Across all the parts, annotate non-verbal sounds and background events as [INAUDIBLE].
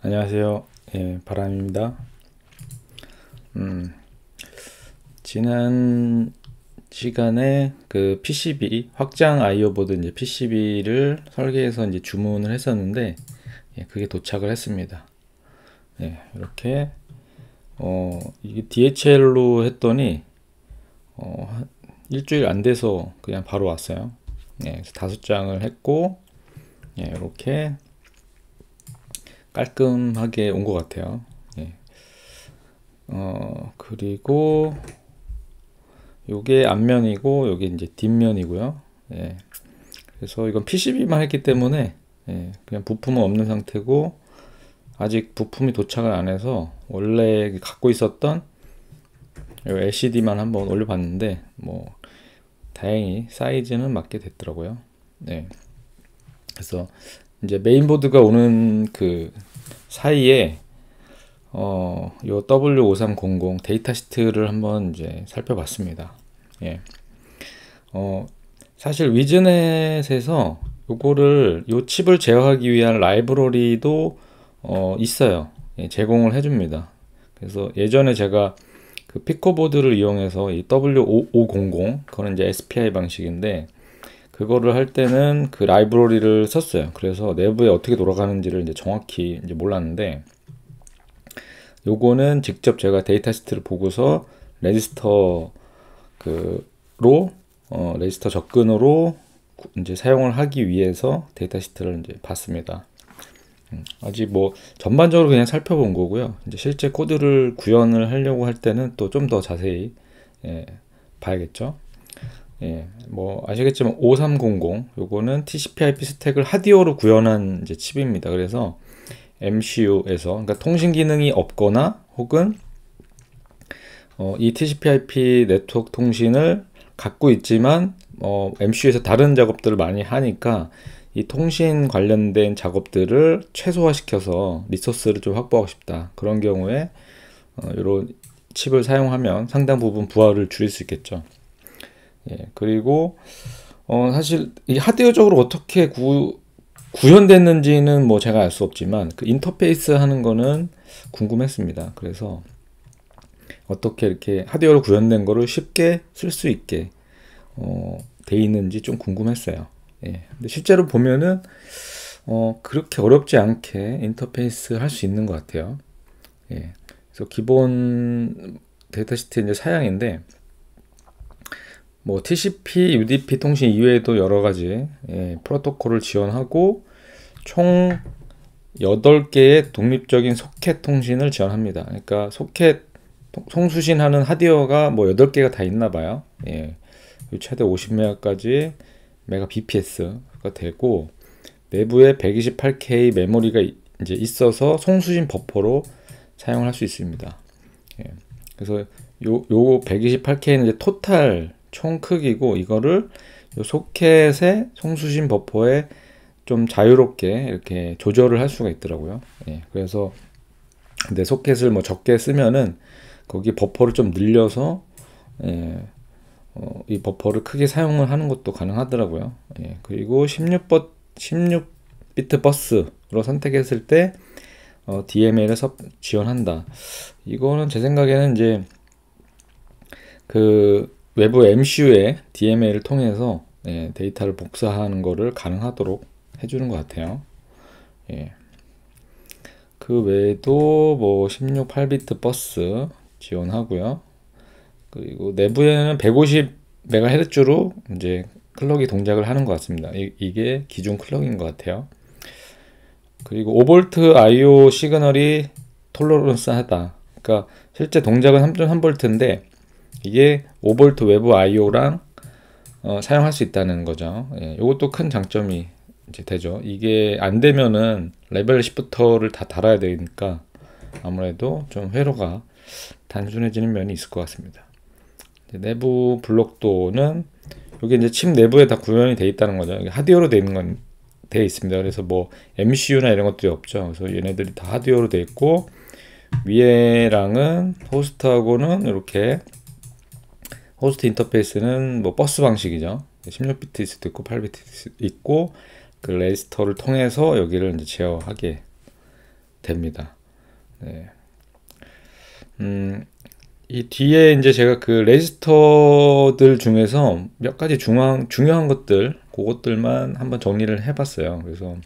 안녕하세요. 예, 바람입니다. 음, 지난 시간에 그 PCB 확장 IO 보드 이제 PCB를 설계해서 이제 주문을 했었는데 예, 그게 도착을 했습니다. 예, 이렇게 어, 이게 DHL로 했더니 어, 일주일 안 돼서 그냥 바로 왔어요. 예, 다섯 장을 했고 예, 이렇게 깔끔하게 온 것 같아요. 예. 어, 그리고 요게 앞면이고 요게 이제 뒷면이고요. 예. 그래서 이건 PCB만 했기 때문에 예. 그냥 부품은 없는 상태고 아직 부품이 도착을 안 해서 원래 갖고 있었던 LCD만 한번 올려봤는데 뭐 다행히 사이즈는 맞게 됐더라고요. 네. 그래서 이제 메인보드가 오는 그 사이에 어, 요 W5300 데이터 시트를 한번 이제 살펴봤습니다. 예. 어, 사실 위즈넷에서 요거를 요 칩을 제어하기 위한 라이브러리도 어, 있어요. 예, 제공을 해줍니다. 그래서 예전에 제가 그 피코보드를 이용해서 이 W5500 그거는 이제 SPI 방식인데 그거를 할 때는 그 라이브러리를 썼어요. 그래서 내부에 어떻게 돌아가는지를 이제 정확히 이제 몰랐는데 요거는 직접 제가 데이터 시트를 보고서 레지스터 그로 어, 레지스터 접근으로 이제 사용을 하기 위해서 데이터 시트를 이제 봤습니다. 음, 아직 뭐 전반적으로 그냥 살펴본 거고요. 이제 실제 코드를 구현을 하려고 할 때는 또 좀 더 자세히 예, 봐야겠죠. 예, 뭐 아시겠지만 5300 요거는 TCP/IP 스택을 하디오로 구현한 이제 칩입니다. 그래서 MCU에서 그러니까 통신 기능이 없거나 혹은 어, 이 TCP/IP 네트워크 통신을 갖고 있지만 어, MCU에서 다른 작업들을 많이 하니까 이 통신 관련된 작업들을 최소화시켜서 리소스를 좀 확보하고 싶다. 그런 경우에 어, 이런 칩을 사용하면 상당 부분 부하를 줄일 수 있겠죠. 예, 그리고 어, 사실 이 하드웨어적으로 어떻게 구, 구현됐는지는 뭐 제가 알 수 없지만 그 인터페이스 하는 거는 궁금했습니다. 그래서 어떻게 이렇게 하드웨어로 구현된 거를 쉽게 쓸 수 있게 어, 돼 있는지 좀 궁금했어요. 예. 근데 실제로 보면은 어, 그렇게 어렵지 않게 인터페이스 할 수 있는 것 같아요. 예. 그래서 기본 데이터 시트 이제 사양인데 뭐 TCP, UDP 통신 이외에도 여러 가지 예, 프로토콜을 지원하고 총 8개의 독립적인 소켓 통신을 지원합니다. 그러니까 소켓 송수신하는 하드웨어가 뭐 8개가 다 있나 봐요. 예. 최대 50메가까지 메가 bps가 되고 내부에 128K 메모리가 이제 있어서 송수신 버퍼로 사용할 수 있습니다. 예. 그래서 요 요 128K는 이제 토탈 총 크기고 이거를 소켓의 송수신 버퍼에 좀 자유롭게 이렇게 조절을 할 수가 있더라고요. 예, 그래서 내 소켓을 뭐 적게 쓰면은 거기 버퍼를 좀 늘려서 예, 어, 이 버퍼를 크게 사용을 하는 것도 가능하더라고요. 예, 그리고 16버 16비트 버스로 선택했을 때 어, d m l 에서 지원한다. 이거는 제 생각에는 이제 그 외부 MCU의 DMA를 통해서 예, 데이터를 복사하는 것을 가능하도록 해주는 것 같아요. 예. 그 외에도 뭐 16, 8비트 버스 지원하고요. 그리고 내부에는 150MHz로 이제 클럭이 동작을 하는 것 같습니다. 이, 게 기존 클럭인 것 같아요. 그리고 5V IO 시그널이 톨러런스하다. 그러니까 실제 동작은 3.3V인데 이게 5V 외부 IO랑 어, 사용할 수 있다는 거죠. 예, 이것도 큰 장점이 이제 되죠. 이게 안 되면은 레벨 1 0터를다 달아야 되니까 아무래도 좀 회로가 단순해지는 면이 있을 것 같습니다. 내부 블록도는 여기 이제 칩 내부에 다 구현이 돼 있다는 거죠. 하드웨어로 돼 있는 건돼 있습니다. 그래서 뭐 MCU나 이런 것들이 없죠. 그래서 얘네들이 다 하드웨어로 돼 있고 위에랑은 호스트하고는 이렇게 호스트 인터페이스는 뭐 버스 방식이죠. 16비트 디스도 있고 8비트 있고 그 레지스터를 통해서 여기를 이제 제어하게 됩니다. 네. 음, 이 뒤에 이제 제가 그 레지스터들 중에서 몇 가지 중앙, 중요한 것들, 그것들만 한번 정리를 해봤어요. 그래서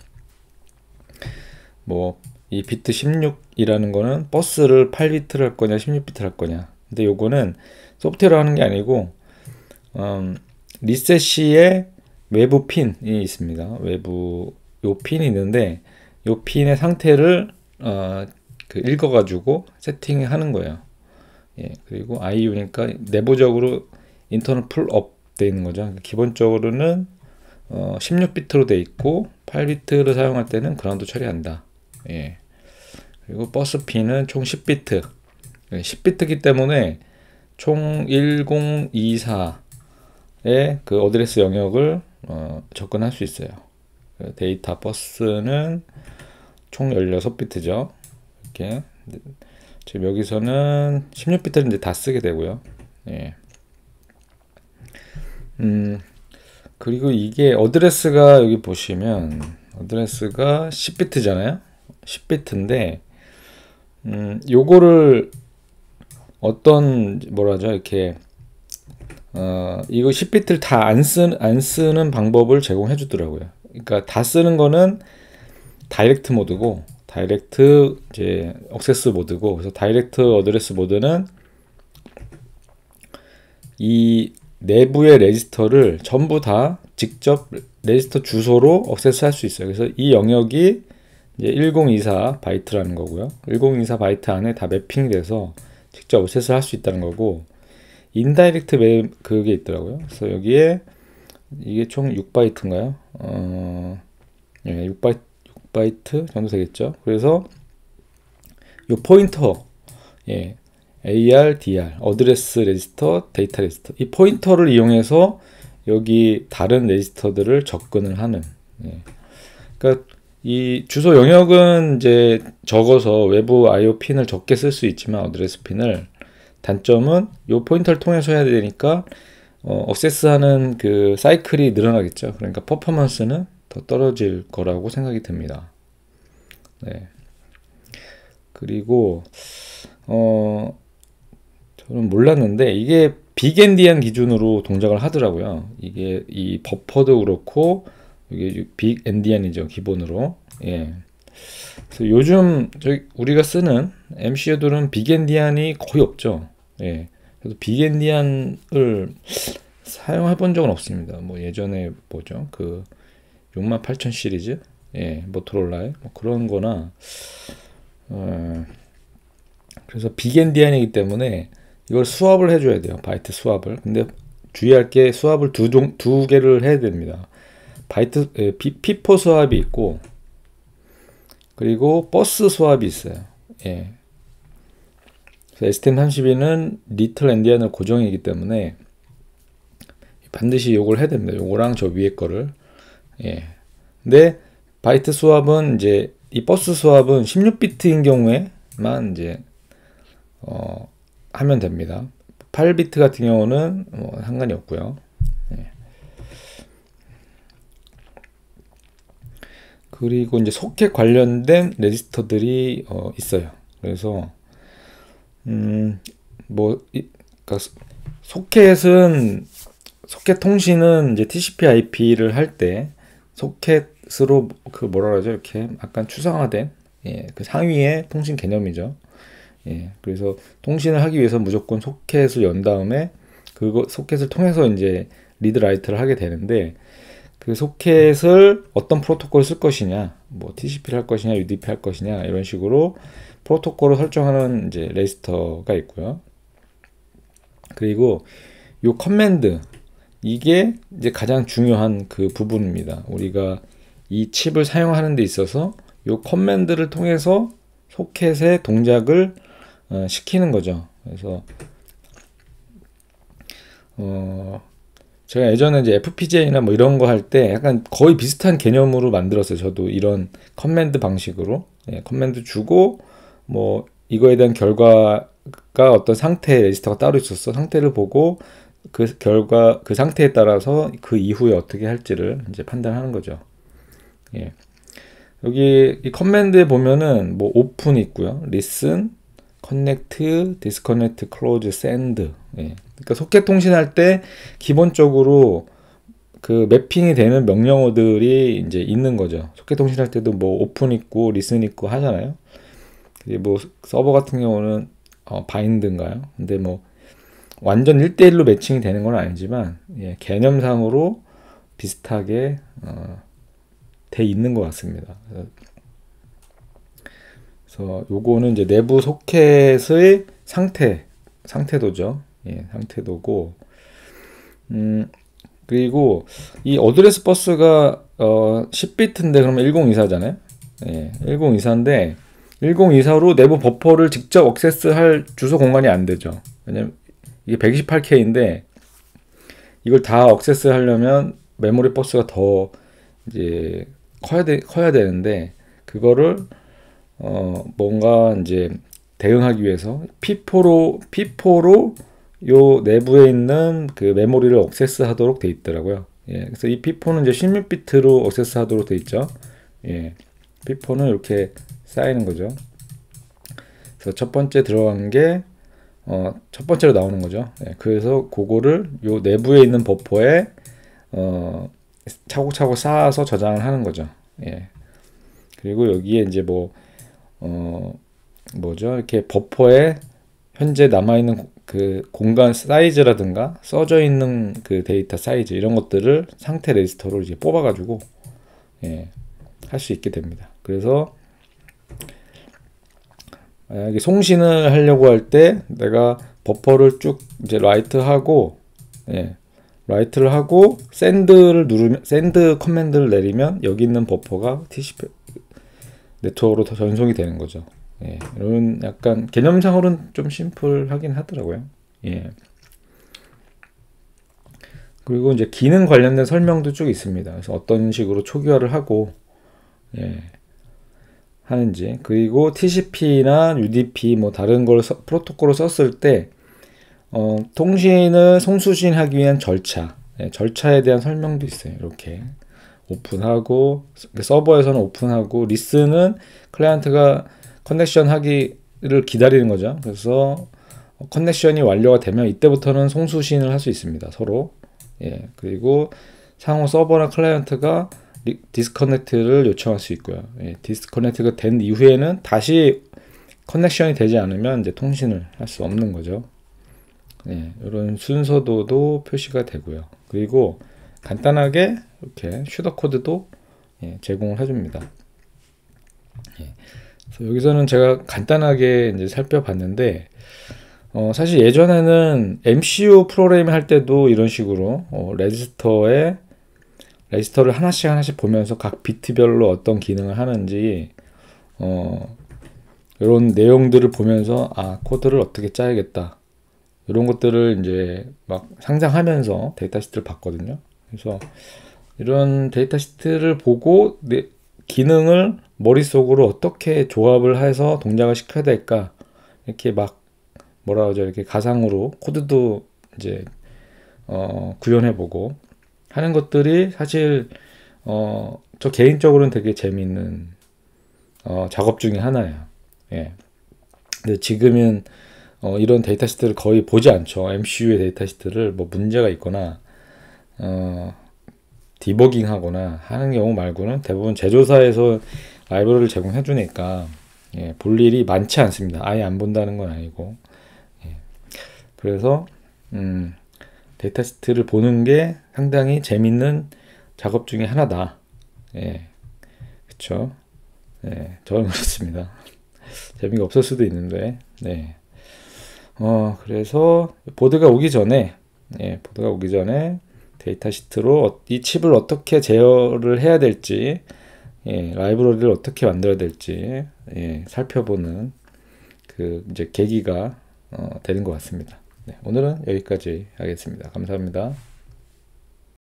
뭐 이 비트 16이라는 거는 버스를 8비트를 할 거냐, 16비트를 할 거냐. 근데 요거는 소프트웨어로 하는 게 아니고 음, 리셋시의 외부 핀이 있습니다. 외부 요 핀이 있는데 요 핀의 상태를 어, 그 읽어가지고 세팅하는 거예요. 예, 그리고 IU니까 내부적으로 인터널 풀업 돼 있는 거죠. 그러니까 기본적으로는 어, 16비트로 돼 있고 8비트를 사용할 때는 그라운드 처리한다. 예. 그리고 버스 핀은 총 10비트. 10비트기 예, 때문에 총 1024의 그 어드레스 영역을 어, 접근할 수 있어요. 그 데이터 버스는 총 16비트죠. 이렇게. 지금 여기서는 16비트를 이제 다 쓰게 되고요. 예. 음, 그리고 이게 어드레스가 여기 보시면 어드레스가 10비트잖아요. 10비트인데 음, 요거를 어떤 뭐라죠 이렇게 어, 이거 10비트를 다안안 쓰는 방법을 제공해 주더라고요. 그러니까 다 쓰는 거는 다이렉트 모드고 다이렉트 이제 억세스 모드고 그래서 다이렉트 어드레스 모드는 이 내부의 레지스터를 전부 다 직접 레지스터 주소로 억세스할 수 있어요. 그래서 이 영역이 이제 1024 바이트라는 거고요. 1024 바이트 안에 다 매핑돼서 직접 어셋을 할 수 있다는 거고 인다이렉트 맵 그게 있더라고요. 그래서 여기에 이게 총 6바이트인가요? 어, 예, 6바이트, 6바이트 정도 되겠죠. 그래서 요 포인터, 예, AR, DR, 어드레스 레지스터, 데이터 레지스터 이 포인터를 이용해서 여기 다른 레지스터들을 접근을 하는. 예. 그러니까 이 주소 영역은 이제 적어서 외부 I/O 핀을 적게 쓸 수 있지만 어드레스 핀을 단점은 요 포인터를 통해서 해야 되니까 어, 억세스하는 그 사이클이 늘어나겠죠. 그러니까 퍼포먼스는 더 떨어질 거라고 생각이 됩니다 네. 그리고 어 저는 몰랐는데 이게 비겐디안 기준으로 동작을 하더라고요. 이게 이 버퍼도 그렇고 이게 빅 엔디안이죠 기본으로 예. 그래서 요즘 저희 우리가 쓰는 MCU들은 빅 엔디안이 거의 없죠. 예. 그래서 빅 엔디안을 사용해 본 적은 없습니다. 뭐 예전에 뭐죠? 그68,000 시리즈? 예, 모토롤라의 뭐 그런 거나 어, 그래서 비겐디안이기 때문에 이걸 수압을 해줘야 돼요. 바이트 수압을. 근데 주의할 게 수압을 두, 종, 두 개를 해야 됩니다. 바이트 에, 피, 피포 수압이 있고 그리고 버스 수압이 있어요. 예. 에스템 32는 리틀 엔디안을 고정이기 때문에 반드시 요걸 해야 됩니다. 요거랑 저 위에 거를. 예. 근데 바이트 수압은 이제 이 버스 수압은 16비트인 경우에만 이제 어 하면 됩니다. 8비트 같은 경우는 뭐 상관이 없고요. 그리고 이제 속해 관련된 레지스터들이 어, 있어요. 그래서 음뭐 그러니까 소켓은 소켓 통신은 이제 TCP/IP를 할 때 소켓으로 그 뭐라 그러죠 이렇게 약간 추상화된 예, 그 상위의 통신 개념이죠. 예, 그래서 통신을 하기 위해서 무조건 소켓을 연 다음에 그거 소켓을 통해서 이제 리드 라이트를 하게 되는데 그 소켓을 어떤 프로토콜을 쓸 것이냐, 뭐 TCP를 할 것이냐, UDP 할 것이냐 이런 식으로 프로토콜을 설정하는 이제 레지스터가 있고요. 그리고 요 커맨드 이게 이제 가장 중요한 그 부분입니다. 우리가 이 칩을 사용하는 데 있어서 요 커맨드를 통해서 소켓의 동작을 어, 시키는 거죠. 그래서 어, 제가 예전에 이제 FPGA나 뭐 이런 거 할 때 약간 거의 비슷한 개념으로 만들었어요. 저도 이런 커맨드 방식으로 예, 커맨드 주고 뭐 이거에 대한 결과가 어떤 상태 레지스터가 따로 있었어 상태를 보고 그 결과 그 상태에 따라서 그 이후에 어떻게 할지를 이제 판단하는 거죠. 예. 여기 이 커맨드에 보면은 뭐 오픈 있고요, 리슨, 커넥트, 디스커넥트, 클로즈, 샌드 예. 그러니까 소켓 통신할 때 기본적으로 그 매핑이 되는 명령어들이 이제 있는 거죠. 소켓 통신할 때도 뭐 오픈 있고 리슨 있고 하잖아요. 뭐 서버 같은 경우는 어, 바인드인가요? 근데 뭐 완전 1대1로 매칭이 되는 건 아니지만 예, 개념상으로 비슷하게 어, 돼 있는 것 같습니다. 그래서 요거는 이제 내부 소켓의 상태 상태도죠. 예, 상태도고 음, 그리고 이 어드레스 버스가 어, 10비트인데 그러면 1024잖아요. 예, 1024인데 1024로 내부 버퍼를 직접 억세스할 주소 공간이 안 되죠. 왜냐면 이게 128K인데 이걸 다 억세스하려면 메모리 버스가 더 이제 커야 되, 커야 되는데 그거를 어 뭔가 이제 대응하기 위해서 P4로 P4로 요 내부에 있는 그 메모리를 억세스 하도록 돼 있더라고요. 예, 그래서 이 P4는 이제 16비트로 억세스 하도록 돼 있죠. 예, P4는 이렇게 쌓이는 거죠. 그래서 첫 번째 들어간 게, 어, 첫 번째로 나오는 거죠. 예, 그래서 그거를 요 내부에 있는 버퍼에, 어, 차곡차곡 쌓아서 저장을 하는 거죠. 예. 그리고 여기에 이제 뭐, 어, 뭐죠? 이렇게 버퍼에 현재 남아있는 그 공간 사이즈라든가 써져 있는 그 데이터 사이즈 이런 것들을 상태 레지스터로 이제 뽑아가지고 예, 할 수 있게 됩니다. 그래서 만약에 송신을 하려고 할 때 내가 버퍼를 쭉 이제 라이트하고 예, 라이트를 하고 샌드를 누르면 샌드 커맨드를 내리면 여기 있는 버퍼가 TCP 네, 네트워크로 전송이 되는 거죠. 예, 이런 약간 개념상으로는 좀 심플하긴 하더라고요. 예. 그리고 이제 기능 관련된 설명도 쭉 있습니다. 그래서 어떤 식으로 초기화를 하고 예, 하는지 그리고 TCP나 UDP 뭐 다른 걸 서, 프로토콜을 썼을 때 어, 통신을 송수신하기 위한 절차 예, 절차에 대한 설명도 있어요. 이렇게 오픈하고 그 서버에서는 오픈하고 리스는 클라이언트가 커넥션 하기를 기다리는 거죠. 그래서 커넥션이 완료가 되면 이때부터는 송수신을 할 수 있습니다. 서로. 예. 그리고 상호 서버나 클라이언트가 디스커넥트를 요청할 수 있고요. 예, 디스커넥트가 된 이후에는 다시 커넥션이 되지 않으면 이제 통신을 할 수 없는 거죠. 예, 이런 순서도도 표시가 되고요. 그리고 간단하게 이렇게 슈더 코드도 예, 제공을 해줍니다. 예. 여기서는 제가 간단하게 이제 살펴봤는데 어, 사실 예전에는 MCU 프로그램 할 때도 이런 식으로 어, 레지스터에 레지스터를 하나씩 하나씩 보면서 각 비트별로 어떤 기능을 하는지 어, 이런 내용들을 보면서 아 코드를 어떻게 짜야겠다 이런 것들을 이제 막 상장하면서 데이터 시트를 봤거든요. 그래서 이런 데이터 시트를 보고 내, 기능을 머릿속으로 어떻게 조합을 해서 동작을 시켜야 될까 이렇게 막 뭐라 그러죠 이렇게 가상으로 코드도 이제 어, 구현해보고 하는 것들이 사실 어, 저 개인적으로는 되게 재미있는 어, 작업 중의 하나예요. 예. 근데 지금은 어, 이런 데이터 시트를 거의 보지 않죠. MCU의 데이터 시트를 뭐 문제가 있거나 어, 디버깅하거나 하는 경우 말고는 대부분 제조사에서 라이브를 제공해 주니까 예, 볼 일이 많지 않습니다. 아예 안 본다는 건 아니고 예, 그래서 음, 데이터 시트를 보는 게 상당히 재밌는 작업 중에 하나다. 예, 그렇 예, 저는 [LAUGHS] 그렇습니다. 재미가 없을 수도 있는데, 네. 어, 그래서 보드가 오기 전에, 예, 보드가 오기 전에 데이터 시트로 어, 이 칩을 어떻게 제어를 해야 될지 예, 라이브러리를 어떻게 만들어야 될지 예, 살펴보는 그 이제 계기가 어, 되는 것 같습니다. 네, 오늘은 여기까지 하겠습니다. 감사합니다.